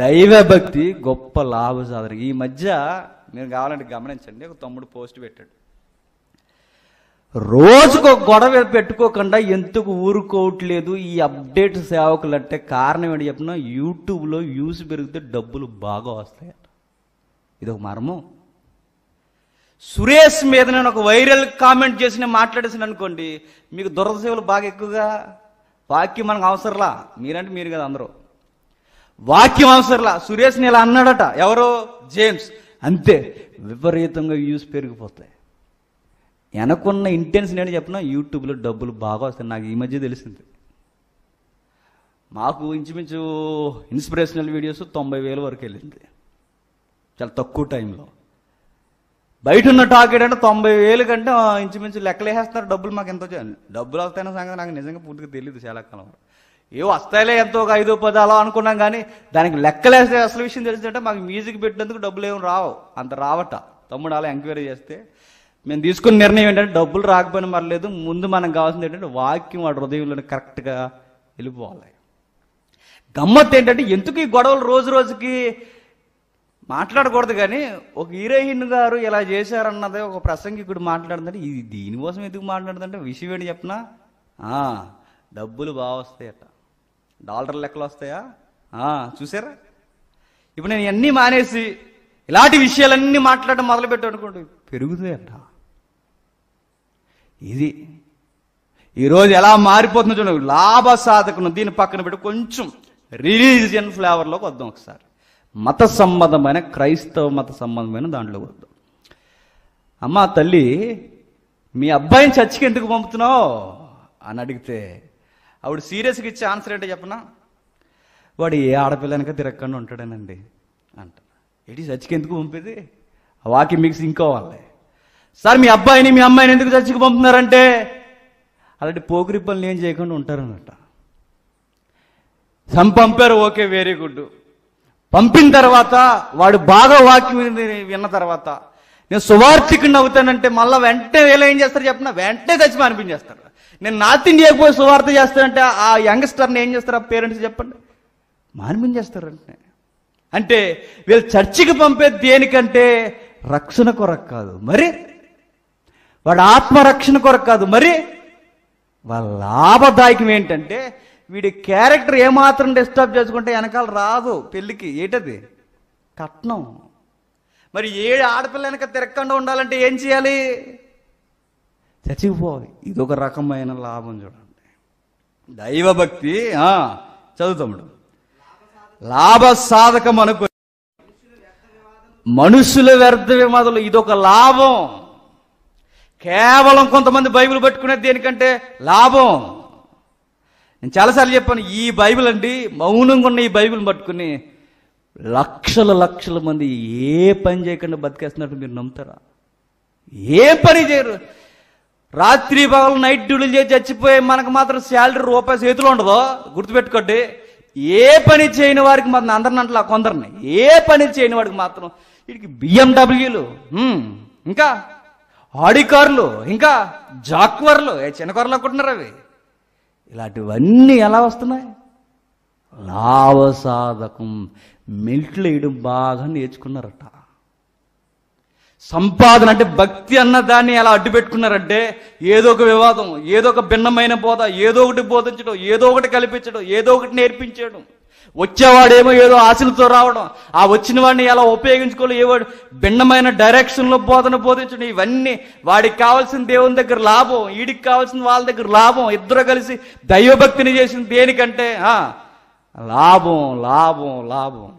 దైవ భక్తి గొప్ప లాభ సాధన ఈ మధ్య మీరు కావాలంటే గమనించండి ఒక తమ్ముడు పోస్ట్ పెట్టాడు రోజుకు ఒక గొడవ పెట్టుకోకుండా ఎందుకు ఊరుకోవట్లేదు ఈ అప్డేట్ సేవకులు అంటే కారణం ఏంటి చెప్పినా యూట్యూబ్లో యూస్ పెరిగితే డబ్బులు బాగా వస్తాయి ఇది ఒక మర్మం సురేష్ మీద నేను ఒక వైరల్ కామెంట్ చేసి నేను మాట్లాడేసిన అనుకోండి మీకు దురద సేవలు బాగా ఎక్కువగా వాక్యం మనకు అవసరంలా మీరంటే మీరు కదా అందరూ వాక్యం అవసరంలా సురేష్ని ఇలా అన్నాడట ఎవరో జేమ్స్ అంతే విపరీతంగా వ్యూస్ పెరిగిపోతాయి వెనకున్న ఇంటెన్స్ నేను చెప్పిన యూట్యూబ్లో డబ్బులు బాగా వస్తాయి నాకు ఈ మధ్య తెలిసింది మాకు ఇంచుమించు ఇన్స్పిరేషనల్ వీడియోస్ తొంభై వేల వరకు వెళ్ళింది చాలా తక్కువ టైంలో బయట ఉన్న టాక్ ఏంటంటే తొంభై వేలు కంటే ఇంచుమించు లెక్కలు వేసేస్తారు డబ్బులు మాకు ఎంతో డబ్బులు వస్తాయన్న సంగతి నాకు నిజంగా పూర్తిగా తెలియదు చాలా కాలం ఏవో వస్తాయిలే ఎంతో ఒక ఐదు పది అలా అనుకున్నాం కానీ దానికి లెక్కలేస్తే అసలు విషయం తెలిసిందంటే మాకు మ్యూజిక్ పెట్టినందుకు డబ్బులు ఏమి రావు అంత రావట తమ్ముడు అలా ఎంక్వైరీ చేస్తే మేము తీసుకున్న నిర్ణయం ఏంటంటే డబ్బులు రాకపోయినా మరలేదు ముందు మనం కావాల్సింది ఏంటంటే వాక్యం వాడు హృదయంలో కరెక్ట్గా వెళ్ళిపోవాలి గమ్మత్ ఏంటంటే ఎందుకు ఈ గొడవలు రోజు రోజుకి మాట్లాడకూడదు కానీ ఒక హీరోయిన్ గారు ఇలా చేశారన్నదే ఒక ప్రసంగికుడు మాట్లాడుతుంటే ఇది దీనికోసం ఎందుకు మాట్లాడుతుంటే విషయం ఏంటి చెప్పనా డబ్బులు బాగా వస్తాయట డాలర్ లెక్కలు వస్తాయా చూసారా ఇప్పుడు నేను ఇవన్నీ మానేసి ఇలాంటి విషయాలన్నీ మాట్లాడడం మొదలుపెట్టు అనుకోండి పెరుగుతుంది అంట ఇది ఈరోజు ఎలా మారిపోతుందో చూడండి లాభ సాధకును దీని పక్కన పెట్టి కొంచెం రిలీజియన్ ఫ్లేవర్లోకి వద్దాం ఒకసారి మత సంబంధమైన క్రైస్తవ మత సంబంధమైన దాంట్లోకి వద్దాం అమ్మ తల్లి మీ అబ్బాయిని చర్చికి ఎందుకు పంపుతున్నావు అని అడిగితే ఆవిడ సీరియస్గా ఇచ్చే ఆన్సర్ ఏంటో చెప్పనా వాడు ఏ వెనక తిరగకుండా ఉంటాడనండి అంట ఏడీ చచ్చికి ఎందుకు పంపేది వాకి మిక్స్ ఇంకోవాలి సార్ మీ అబ్బాయిని మీ అమ్మాయిని ఎందుకు చచ్చికి పంపుతున్నారంటే అలాంటి పోగిరి పనులు ఏం చేయకుండా సం పంపారు ఓకే వెరీ గుడ్ పంపిన తర్వాత వాడు బాగా వాక్యం విన్న తర్వాత నేను సువార్థికుని అవుతానంటే మళ్ళీ వెంటనే వీళ్ళు ఏం చేస్తారు చెప్పిన వెంటనే చచ్చి అనిపించేస్తారు నేను నార్త్ ఇండియాకి పోయి సువార్త చేస్తానంటే ఆ యంగ్స్టర్ని ఏం చేస్తారు ఆ పేరెంట్స్ చెప్పండి మాన్పించేస్తారు అంటే అంటే వీళ్ళు చర్చికి పంపే దేనికంటే రక్షణ కొరకు కాదు మరి వాడు ఆత్మరక్షణ కొరకు కాదు మరి వాళ్ళ లాభదాయకం ఏంటంటే వీడి క్యారెక్టర్ ఏమాత్రం డిస్టర్బ్ చేసుకుంటే వెనకాల రాదు పెళ్ళికి ఏటది కట్నం మరి ఏ ఆడపిల్ల వెనక తిరగకుండా ఉండాలంటే ఏం చేయాలి చచ్చిపోవాలి ఇది ఒక రకమైన లాభం చూడండి దైవభక్తి చదువుతాముడు లాభ సాధకం అనుకో మనుషుల వ్యర్థ వివాదాలు ఇదొక లాభం కేవలం కొంతమంది బైబిల్ పట్టుకునేది దేనికంటే లాభం నేను చాలాసార్లు చెప్పాను ఈ బైబిల్ అండి మౌనంగా ఉన్న ఈ బైబిల్ పట్టుకుని లక్షల లక్షల మంది ఏ పని చేయకుండా బతికేస్తున్నట్టు మీరు నమ్ముతారా ఏ పని చేయరు రాత్రి పగలు నైట్ డ్యూటీలు చేసి చచ్చిపోయి మనకు మాత్రం శాలరీ రూపాయి చేతిలో ఉండదు గుర్తుపెట్టుకోండి ఏ పని చేయని వారికి మాత్రం అందరిని అంటలా కొందరిని ఏ పని చేయని వాడికి మాత్రం వీడికి బిఎండబ్ల్యూలు ఇంకా ఆడికార్లు ఇంకా జాక్వర్లు ఏ చిన్న కార్లు అనుకుంటున్నారు అవి ఇలాంటివన్నీ ఎలా వస్తున్నాయి లాభసాధకం మెల్ట్లు వేయడం బాగా నేర్చుకున్నారట సంపాదన అంటే భక్తి అన్న దాన్ని ఎలా అడ్డు పెట్టుకున్నారంటే ఏదో ఒక వివాదం ఏదో ఒక భిన్నమైన బోధ ఏదో ఒకటి బోధించడం ఏదో ఒకటి కల్పించడం ఏదో ఒకటి నేర్పించడం వచ్చేవాడేమో ఏదో ఆశలతో రావడం ఆ వచ్చిన వాడిని ఎలా ఉపయోగించుకోవాలి ఏవాడు భిన్నమైన డైరెక్షన్లో బోధన బోధించడం ఇవన్నీ వాడికి కావాల్సిన దేవుని దగ్గర లాభం వీడికి కావాల్సిన వాళ్ళ దగ్గర లాభం ఇద్దరు కలిసి దైవభక్తిని చేసింది దేనికంటే లాభం లాభం లాభం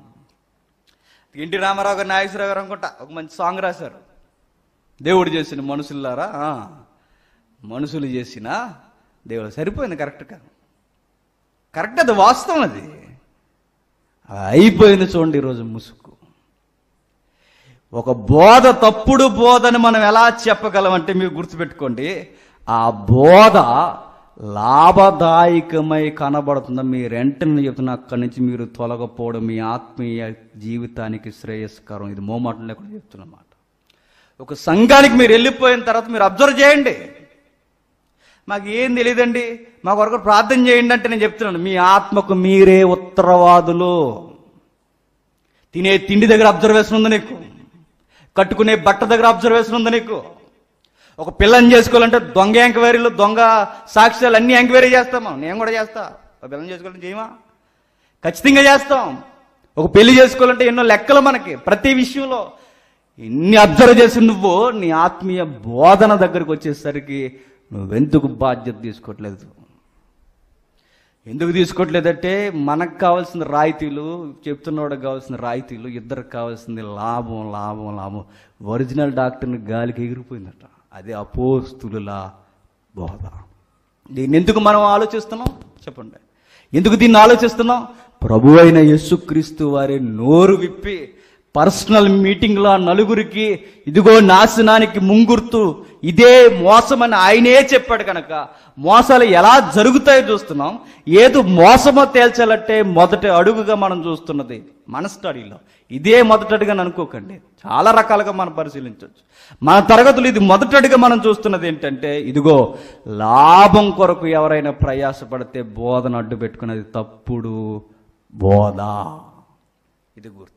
ఎన్టీ రామారావు గారు నాగేశ్వరరావు గారు అనుకుంటా ఒక మంచి సాంగ్ రాశారు దేవుడు చేసిన మనుషులారా మనుషులు చేసిన దేవుడు సరిపోయింది కరెక్ట్ కాదు కరెక్ట్ అది వాస్తవం అది అయిపోయింది చూడండి ఈరోజు ముసుగు ఒక బోధ తప్పుడు బోధని మనం ఎలా చెప్పగలమంటే మీరు గుర్తుపెట్టుకోండి ఆ బోధ లాభదాయకమై కనబడుతుంది మీ రెంటను చెప్తున్న అక్కడి నుంచి మీరు తొలగపోవడం మీ ఆత్మీయ జీవితానికి శ్రేయస్కరం ఇది మోమాటం లేకుండా చెప్తున్నమాట ఒక సంఘానికి మీరు వెళ్ళిపోయిన తర్వాత మీరు అబ్జర్వ్ చేయండి మాకు ఏం తెలియదండి మా కొరకు ప్రార్థన చేయండి అంటే నేను చెప్తున్నాను మీ ఆత్మకు మీరే ఉత్తరవాదులు తినే తిండి దగ్గర అబ్జర్వేషన్ ఉంది నీకు కట్టుకునే బట్ట దగ్గర అబ్జర్వేషన్ ఉంది నీకు ఒక పిల్లని చేసుకోవాలంటే దొంగ ఎంక్వైరీలు దొంగ సాక్ష్యాలు అన్ని ఎంక్వైరీ చేస్తాం మనం నేను కూడా చేస్తా ఒక పిల్లని చేసుకోవాలంటే చేయమా ఖచ్చితంగా చేస్తాం ఒక పెళ్లి చేసుకోవాలంటే ఎన్నో లెక్కలు మనకి ప్రతి విషయంలో ఎన్ని అబ్జర్వ్ చేసి నువ్వు నీ ఆత్మీయ బోధన దగ్గరికి వచ్చేసరికి నువ్వెందుకు బాధ్యత తీసుకోవట్లేదు ఎందుకు తీసుకోవట్లేదంటే మనకు కావాల్సిన రాయితీలు చెప్తున్నవాడికి కావాల్సిన రాయితీలు ఇద్దరికి కావాల్సింది లాభం లాభం లాభం ఒరిజినల్ డాక్టర్ని గాలికి ఎగిరిపోయిందట అది అపోస్తుల బోధ దీన్ని ఎందుకు మనం ఆలోచిస్తున్నాం చెప్పండి ఎందుకు దీన్ని ఆలోచిస్తున్నాం ప్రభు అయిన యేసుక్రీస్తు వారి నోరు విప్పి పర్సనల్ మీటింగ్లో నలుగురికి ఇదిగో నాశనానికి ముంగుర్తు ఇదే మోసమని ఆయనే చెప్పాడు కనుక మోసాలు ఎలా జరుగుతాయో చూస్తున్నాం ఏదో మోసమో తేల్చాలంటే మొదటి అడుగుగా మనం చూస్తున్నది మన స్టడీలో ఇదే మొదటడిగా అనుకోకండి చాలా రకాలుగా మనం పరిశీలించవచ్చు మన తరగతులు ఇది మొదటడిగా మనం చూస్తున్నది ఏంటంటే ఇదిగో లాభం కొరకు ఎవరైనా ప్రయాసపడితే బోధన అడ్డు పెట్టుకున్నది తప్పుడు బోధ ఇది గుర్తు